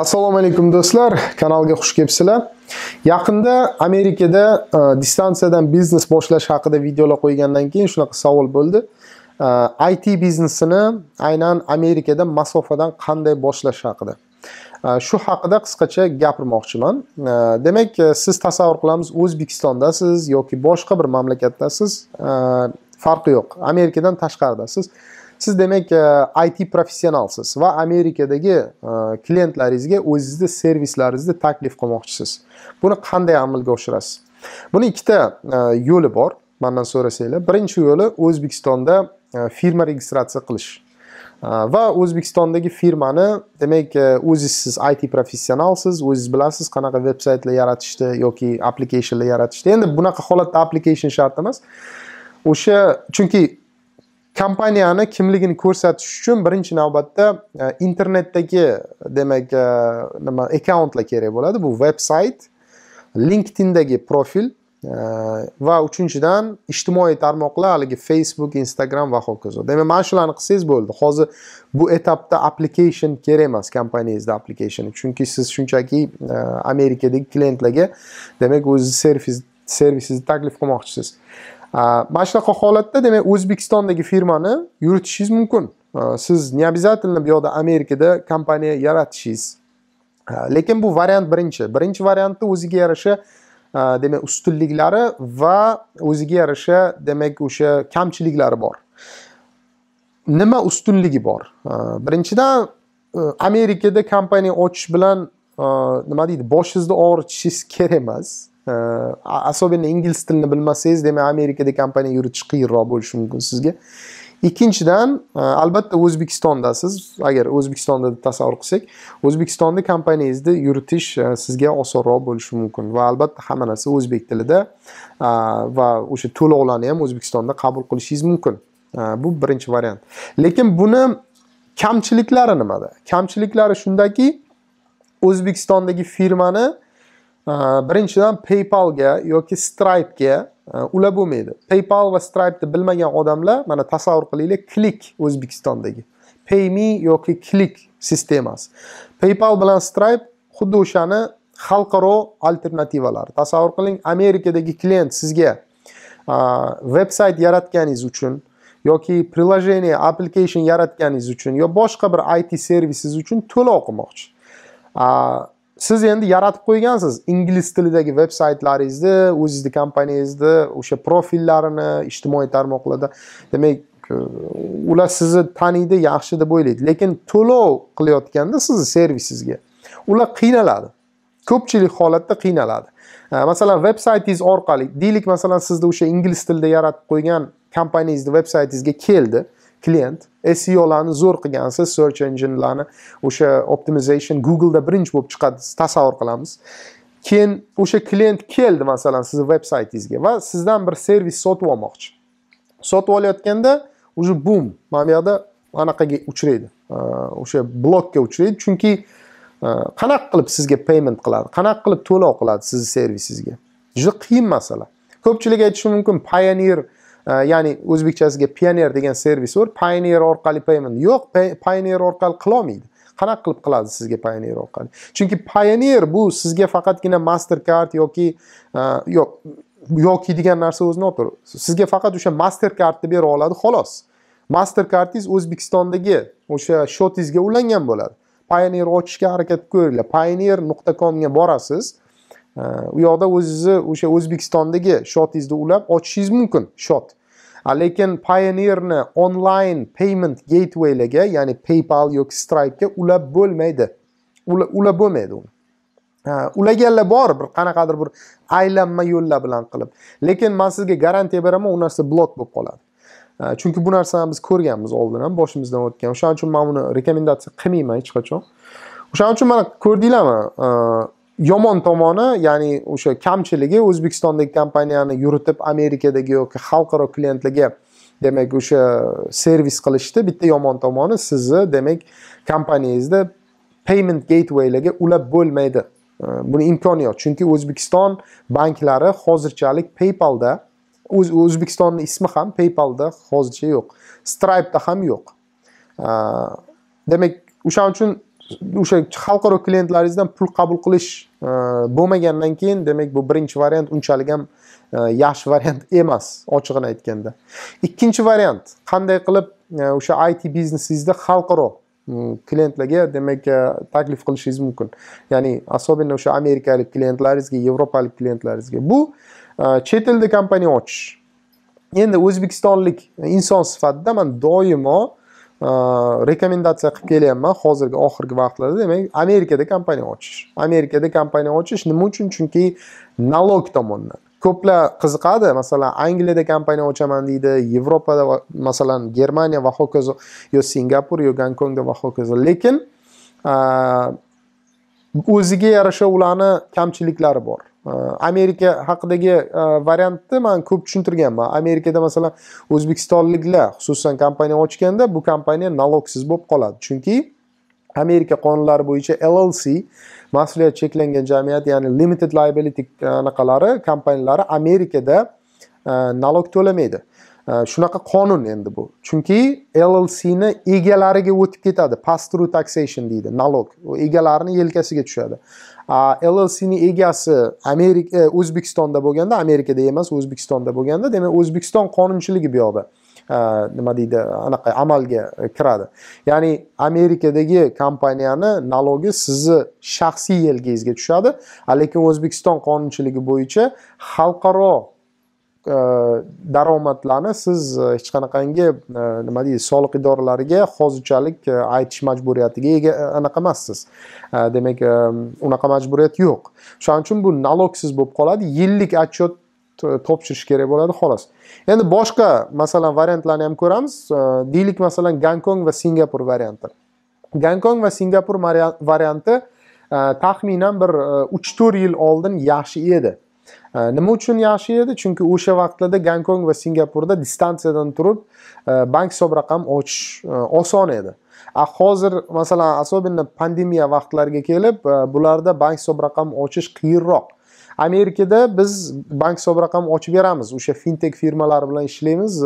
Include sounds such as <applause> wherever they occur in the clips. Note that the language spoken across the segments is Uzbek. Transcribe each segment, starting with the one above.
assalomu alaykum do'stlar kanalga xush kelibsizlar yaqinda amerikada e, distansiyadan biznes boshlash haqida videolar qo'ygandan keyin shunaqa savol bo'ldi e, it biznesini aynan amerikada masofadan qanday boshlash haqida e, shu haqida qisqacha gapirmoqchiman demak siz tasavvur qilamiz o'zbekistondasiz yoki boshqa bir mamlakatdasiz farqi yo'q amerikadan tashqaridasiz siz demak e, IT professionalsiz va Amerikadagi e, klientlaringizga o'zingizni servislaringizni taklif qilmoqchisiz. Buni qanday amalga oshirasiz? Buni ikkita e, yo'li bor, mandan so'rasanglar. Birinchi yo'li O'zbekistonda firma registratsiya qilish. va O'zbekistondagi firmani, demak, siz IT professionalsiz, o'zingiz bilasiz qanaqa veb-saytlar yaratishni yoki applikationlar yaratishni. Endi bunaqa holatda application shart emas. O'sha chunki kompaniyani kimligini ko'rsatish uchun birinchi navbatda e, internetdagi demak e, nima akkauntlar kerak bo'ladi bu veb sayt linkedindagi profil e, va uchinchidan ijtimoiy tarmoqlar haligi facebook instagram va hokazo demak mana shularni qilsangiz bo'ldi hozir bu etapda application kerak emas kompaniyangizda application chunki siz shunchaki amerikadagi klientlarga demak o'zizni servis servisingizni taklif qilmoqchisiz mana shunaqa holatda demak o'zbekistondagi firmani yuritishingiz mumkin siz не обязательно bu yoqda amerikada kompaniya yaratishingiz lekin bu variant birinchi birinchi variantni o'ziga yarasha demak ustunliklari va o'ziga yarasha demak o'sha kamchiliklari bor nima ustunligi bor birinchidan e, amerikada kompaniya ochish bilan e, nima deydi boshingizni og'ritishingiz kerak emas особенно ingliz tilini bilmasangiz demak amerikada kompaniya yuritish qiyinroq bo'lishi mumkin sizga ikkinchidan e, albatta o'zbekistondasiz agar o'zbekistonda deb tasavvur qilsak o'zbekistonda kompaniyangizni yuritish e, sizga osonroq bo'lishi mumkin va albatta hamma narsa o'zbek tilida e, va o'sha to'lovlarni ham o'zbekistonda qabul qilishingiz mumkin bu birinchi variant lekin buni kamchiliklari nimada kamchiliklari shundaki o'zbekistondagi firmani birinchidan paypalga yoki stripega e, ulab bo'lmaydi paypal va stripeni bilmagan odamlar mana tasavvur qilinglar klik o'zbekistondagi payme yoki klik sistemasi paypal bilan stripe xuddi o'shani xalqaro alternativalari tasavvur qiling amerikadagi klient sizga veb sayt yaratganingiz uchun yoki приложение application yaratganingiz uchun yo boshqa bir it servisingiz uchun to'lov qilmoqchi siz endi yaratib qo'ygansiz ingliz tilidagi veb saytlaringizni o'zingizni kompaniyangizni o'sha profillarini ijtimoiy tarmoqlarda demak ular sizni taniydi yaxshi deb o'ylaydi lekin to'lov qilayotganda sizni servisingizga ular qiynaladi ko'pchilik holatda qiynaladi masalan veb saytingiz orqali deylik masalan sizni o'sha ingliz tilida yaratib qo'ygan kompaniyangizni veb saytingizga keldi klient SEOlarni zo'r qilgansiz search enginelarni o'sha optimization Googleda birinchi bo'lib chiqadi tasavvur qilamiz keyin o'sha klient keldi masalan sizni veb saytingizga va sizdan bir servis sotib olmoqchi sotib olayotganda уже bum mana bu yoqda anaqaga uchraydi o'sha blokka uchraydi chunki qanaqa qilib sizga payment qiladi qanaqa qilib to'lov qiladi sizni servisingizga juda qiyin masala ko'pchilik aytishi mumkin pioneer ya'ni o'zbekchasiga pioner degan servis bor pioneer orqali payment yo'q pioneer orqali qilolmaydi qanaqa qilib qiladi sizga pioneer orqali chunki pioneer bu sizga faqatgina mastercard yoki e, yo'q yoki degan narsa o'zini olib sizga faqat o'sha mastercardni bera oladi xolos mastercardingiz o'zbekistondagi o'sha shotingizga ulangan bo'ladi pioneer ochishga harakat ko'ringlar pioneer nuqta komga borasiz Э, u yoqda o'zingizni o'sha o'zbekistondagi shotingizni ulab ochishingiz mumkin shot lekin pioneerni onlayn payment gatewaylarga ya'ni paypal yoki stripega ulab bo'lmaydi ulab bo'lmaydi uni ulaganlar bor bir qanaqadir bir aylanma yo'llar bilan qilib lekin man sizga garantiya beraman u narsa blok bo'lib qoladi chunki bu narsani biz ko'rganmiz oldin ham boshimizdan o'tgan o'shaning uchun man buni rekomendatsiya qilmayman hech qachon o'shaning uchun mana ko'rdinglarmi yomon tomoni ya'ni o'sha kamchiligi o'zbekistondagi kompaniyani yuritib amerikadagi yoki xalqaro klientlarga demak o'sha servis qilishni bitta yomon tomoni sizni demak kompaniyangizda payment gatewaylarga ulab bo'lmaydi buni imkoni yo'q chunki o'zbekiston banklari hozirchalik paypalda o'z o'zbekistonni ismi ham paypalda hozircha yo'q stripeda ham yo'q demak o'shaning uchun o'sha xalqaro klientlaringizdan pul qabul qilish e, bo'lmagandan keyin demak bu birinchi variant unchalik ham e, yaxshi variant emas ochig'ini aytganda ikkinchi variant qanday qilib e, o'sha it biznesingizda xalqaro klientlarga demak taklif qilishingiz mumkin ya'ni особенно o'sha amerikalik klientlaringizga yevropalik klientlaringizga bu chet elda kompaniya ochish endi o'zbekistonlik inson sifatida man doimo rekomendatsiya qilib kelyapman hozirgi oxirgi vaqtlarda demak amerikada kompaniya ochish amerikada kompaniya ochish nima uchun chunki nalog tomonidan ko'plar qiziqadi masalan angliyada kompaniya ochaman deydi yevropada masalan germaniya va hokazo yo singapur yo gonkongda va hokazo lekin o'ziga yarasha ularni kamchiliklari bor amerika э, haqidagi э, variantni man ko'p tushuntirganman amerikada masalan o'zbekistonliklar xususan kompaniya ochganda bu kompaniya налогsiz bo'lib qoladi chunki amerika qonunlari bo'yicha llc mas'uliyat cheklangan jamiyat ya'ni limited liability e, anaqalari kompaniyalari amerikada e, nalog to'lamaydi e, shunaqa qonun endi bu chunki llcni egalariga o'tib ketadi pass through taxation deydi nalog egalarini yelkasiga tushadi LLC-ni egasi Amerika e, O'zbekistonda bo'lganda, Amerikada emas, O'zbekistonda bo'lganda, demak O'zbekiston qonunchiligi bu yoqda e, nima deydi, anaqa amalga kiradi. Ya'ni Amerikadagi kompaniyani nalogi sizni shaxsiy yelkangizga tushadi, lekin O'zbekiston qonunchiligi bo'yicha xalqaro daromadlarni э, siz э, hech qanaqangi э, nima deydi soliq idoralariga hozirchalik aytish majburiyatiga ega e, anaqa emassiz demak unaqa majburiyat yo'q shuning uchun bu naloksiz bo'lib qoladi yillik отчет topshirish kerak bo'ladi xolos endi boshqa masalan variantlarni ham ko'ramiz deylik masalan gonkong va singapur varianti gonkong va singapur varianti e, taxminan bir e, uch to'rt yil oldin yaxshi edi nima uchun yaxshi edi chunki o'sha vaqtlarda gonkong va singapurda distansiyadan turib e, bank hisob raqam ochish e, oson edi a hozir masalan особенно pandemiya vaqtlariga kelib e, bularda bank hisob raqam ochish qiyinroq amerikada biz bank hisob raqam ochib beramiz o'sha fintek firmalari bilan ishlaymiz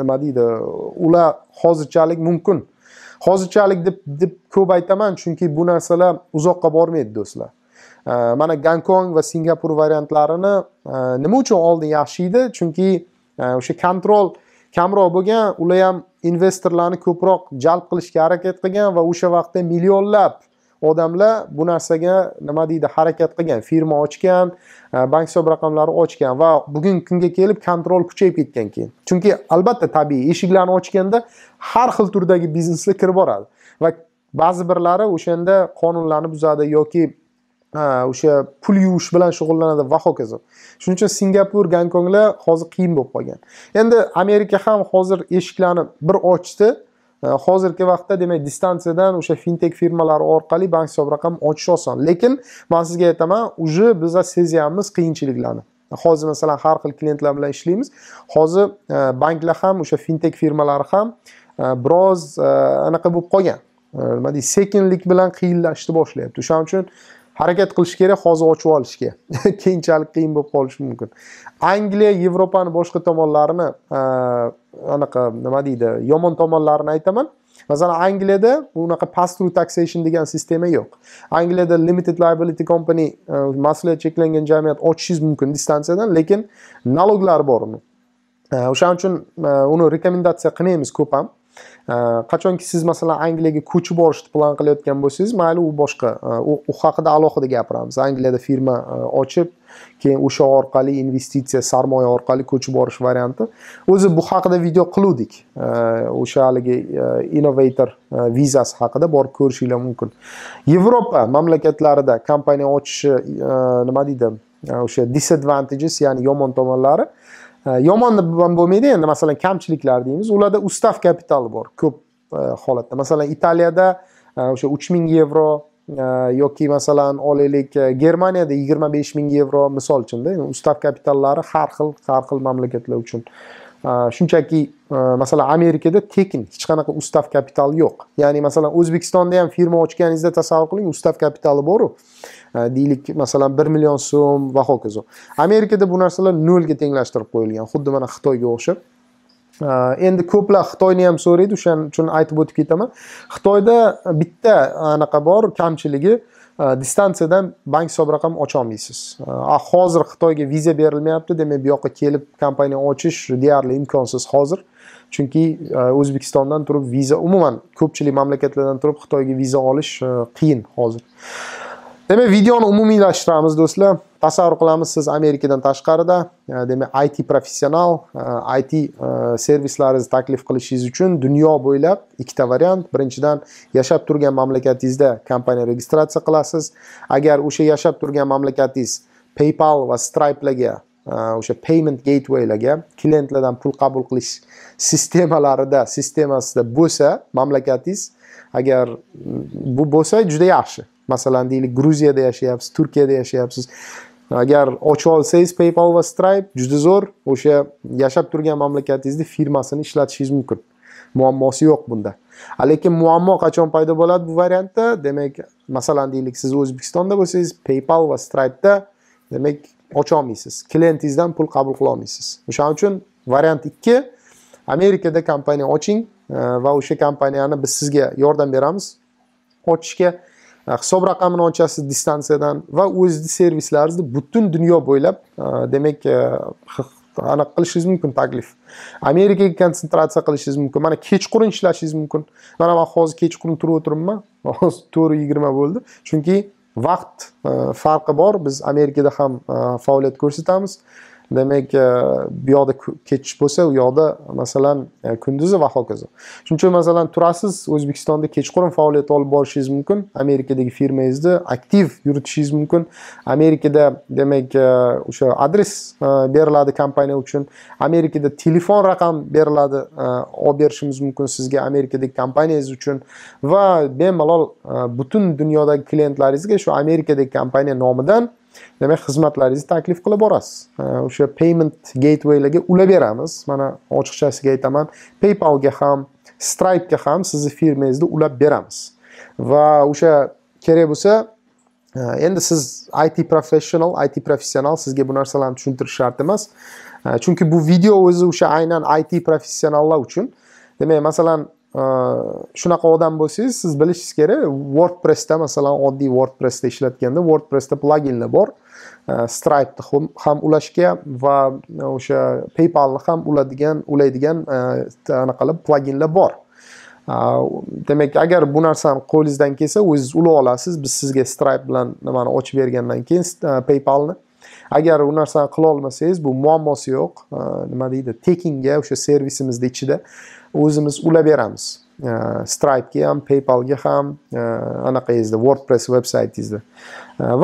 nima deydi ular hozirchalik mumkin hozirchalik deb deb ko'p aytaman chunki bu narsalar uzoqqa bormaydi do'stlar Э, mana gonkong va singapur variantlarini э, nima uchun oldin yaxshi edi chunki э, o'sha kontrol kamroq bo'lgan ular ham investorlarni ko'proq jalb qilishga harakat qilgan va o'sha vaqtda millionlab odamlar bu narsaga nima deydi harakat qilgan firma ochgan e, bank hisob raqamlari ochgan va bugungi kunga kelib kontrol kuchayib ketgan keyin chunki albatta tabiiy eshiklarni ochganda har xil turdagi bizneslar kirib boradi va ba'zi birlari o'shanda qonunlarni buzadi yoki o'sha pul yuvish bilan shug'ullanadi va hokazo shuning uchun singapur gonkonglar hozir qiyin bo'lib qolgan endi amerika ham hozir eshiklarni bir ochdi hozirgi vaqtda demak distansiyadan o'sha fintek firmalari orqali bank hisob raqam ochish oson lekin man sizga aytaman уже biza sezyapmiz qiyinchiliklarni hozir masalan har xil klientlar bilan ishlaymiz hozir banklar ham o'sha fintek firmalari ham biroz anaqa bo'lib qolgan nima deydi sekinlik bilan qiyinlashishni boshlayapti o'shaning uchun harakat qilish kerak hozir ochib olishga <laughs> keyinchalik qiyin bo'lib qolishi mumkin angliya yevropani boshqa tomonlarini e, anaqa nima deydi yomon tomonlarini aytaman masalan angliyada unaqa past through taxation degan sistema yo'q angliyada limited liability company e, mas'uliyati cheklangan jamiyat ochishingiz mumkin distansiyadan lekin naloglar bor uni e, o'shaning uchun uni rekomendatsiya qilmaymiz ko'p ham Э, qachonki siz masalan angliyaga ko'chib borishni plan qilayotgan bo'lsangiz mayli u boshqa e, u haqida alohida gapiramiz angliyada firma e, ochib keyin o'sha orqali investitsiya sarmoya orqali ko'chib borish varianti o'zi bu haqida video qiluvdik e, o'sha haligi innovator vizasi haqida borib ko'rishinglar mumkin yevropa mamlakatlarida kompaniya ochishi nima deydi o'sha disadvantages ya'ni yomon tomonlari yomon deb ham bo'lmaydi endi masalan kamchiliklar deymiz ularda ustav kapitali bor ko'p e, holatda masalan italiyada e, o'sha uch ming yevro e, yoki masalan olaylik germaniyada yigirma besh ming yevro misol uchunda ustav kapitallari har xil har xil mamlakatlar uchun shunchaki e, masalan amerikada tekin hech qanaqa ustav kapitali yo'q ya'ni masalan o'zbekistonda ham firma ochganingizda tasavvur qiling ustav kapitali boru deylik masalan bir million so'm va hokazo amerikada bu narsalar nolga tenglashtirib qo'yilgan xuddi mana xitoyga o'xshab endi ko'plar xitoyni ham so'raydi o'shaning uchun aytib o'tib ketaman xitoyda bitta anaqa bor kamchiligi uh, distansiyadan bank hisob raqam ocha olmaysiz hozir xitoyga viza berilmayapti demak bu yoqqa kelib kompaniya ochish deyarli imkonsiz hozir chunki o'zbekistondan turib viza umuman ko'pchilik mamlakatlardan turib xitoyga viza olish qiyin hozir demak videoni umumiylashtiramiz do'stlar tasavvur qilamiz siz amerikadan tashqarida e, demak it professional e, it e, servislaringizni taklif qilishingiz uchun dunyo bo'ylab ikkita variant birinchidan yashab turgan mamlakatingizda kompaniya registratsiya qilasiz agar o'sha yashab turgan mamlakatingiz paypal va stripelarga o'sha payment gatewaylarga klientlardan pul qabul qilish sistemalarida sistemasida bo'lsa mamlakatingiz agar bu bo'lsa juda yaxshi masalan deylik gruziyada yashayapsiz turkiyada yashayapsiz agar ochib olsangiz paypal va stripe juda zo'r o'sha yashab turgan mamlakatingizni firmasini ishlatishingiz mumkin muammosi yo'q bunda lekin muammo qachon paydo bo'ladi bu variantda demak masalan deylik siz o'zbekistonda bo'lsangiz paypal va stripeda demak ocholmaysiz klientingizdan pul qabul qila olmaysiz o'shaning uchun variant ikki amerikada kompaniya oching e, va o'sha kompaniyani biz sizga yordam beramiz ochishga hisob ah, raqamini ochasiz distansiyadan va o'zizni servislaringizni butun dunyo bo'ylab ah, demak eh, anaqa qilishingiz mumkin taklif amerikaga konsentratsiya qilishingiz mumkin mana kechqurun ishlashingiz mumkin mana man hozir kechqurun turib o'tiribman <laughs> hozir to'rt yigirma bo'ldi chunki vaqt eh, farqi bor biz amerikada ham eh, faoliyat ko'rsatamiz demak e, bu yoqda ketish bo'lsa u yoqda masalan e, kunduzi va hokazo shuning uchun masalan turasiz o'zbekistonda kechqurun faoliyat olib borishingiz mumkin amerikadagi firmangizni aktiv yuritishingiz mumkin amerikada demak e, o'sha adres beriladi kompaniya uchun amerikada telefon raqam beriladi olib berishimiz mumkin sizga amerikadagi kompaniyangiz uchun va bemalol butun dunyodagi klientlaringizga shu amerikadagi kompaniya nomidan demak xizmatlaringizni taklif qilib borasiz o'sha payment gatewaylarga ulab beramiz mana ochiqchasiga aytaman paypalga ham stripega ham sizni firmangizni ulab beramiz va o'sha kerak bo'lsa endi siz IT professional, IT professional sizga bu narsalarni tushuntirish shart emas. Chunki bu video o'zi o'sha aynan IT professionallar uchun. Demak, masalan, Э, shunaqa odam bo'lsangiz siz bilishingiz kerak wordpressda masalan oddiy wordpressda ishlatganda wordpressda pluginlar bor э, stripe'ni ham ulashga va э, o'sha paypalni ham uladigan ulaydigan anaqalar pluginlar bor demak agar bu narsani qo'lingizdan kelsa o'zingiz ula olasiz biz sizga stripe bilan nimani ochib bergandan keyin paypalni agar u narsani qilolmasangiz bu muammosi yo'q nima deydi tekinga o'sha servisimizni ichida o'zimiz ulab beramiz stripega ham paypalga ham anaqangizni wordpress veb saytingizda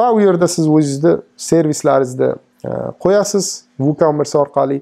va u yerda siz o'zingizni servislaringizni qo'yasiz woocommerce orqali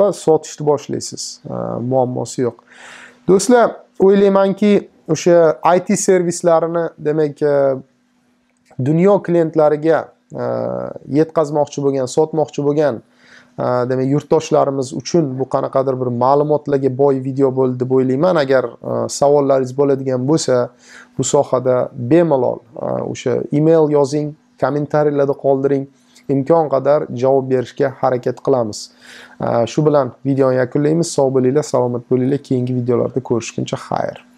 va sotishni boshlaysiz muammosi yo'q do'stlar o'ylaymanki o'sha it servislarini demak dunyo klientlariga Э, yetkazmoqchi bo'lgan sotmoqchi bo'lgan э, demak yurtdoshlarimiz uchun bu qanaqadir bir ma'lumotlarga boy video bo'ldi deb o'ylayman agar э, savollaringiz bo'ladigan bo'lsa bu sohada bemalol o'sha email yozing kommentariylarda qoldiring imkon qadar javob berishga harakat qilamiz shu bilan videoni yakunlaymiz sog' bo'linglar salomat bo'linglar keyingi videolarda ko'rishguncha xayr